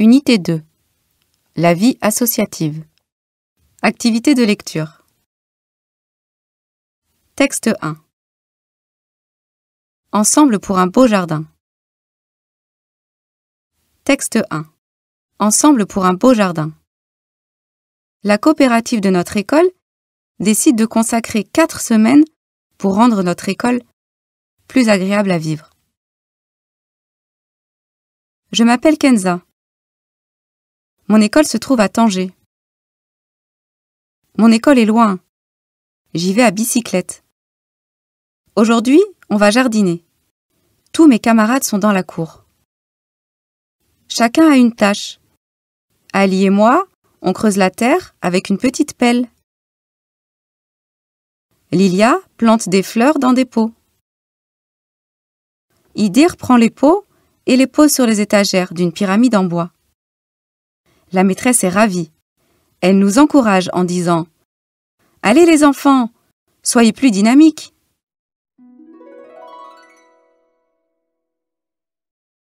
Unité 2. La vie associative. Activité de lecture. Texte 1. Ensemble pour un beau jardin. Texte 1. Ensemble pour un beau jardin. La coopérative de notre école décide de consacrer 4 semaines pour rendre notre école plus agréable à vivre. Je m'appelle Kenza. Mon école se trouve à Tanger. Mon école est loin. J'y vais à bicyclette. Aujourd'hui, on va jardiner. Tous mes camarades sont dans la cour. Chacun a une tâche. Ali et moi, on creuse la terre avec une petite pelle. Lilia plante des fleurs dans des pots. Idir prend les pots et les pose sur les étagères d'une pyramide en bois. La maîtresse est ravie. Elle nous encourage en disant Allez les enfants, soyez plus dynamiques.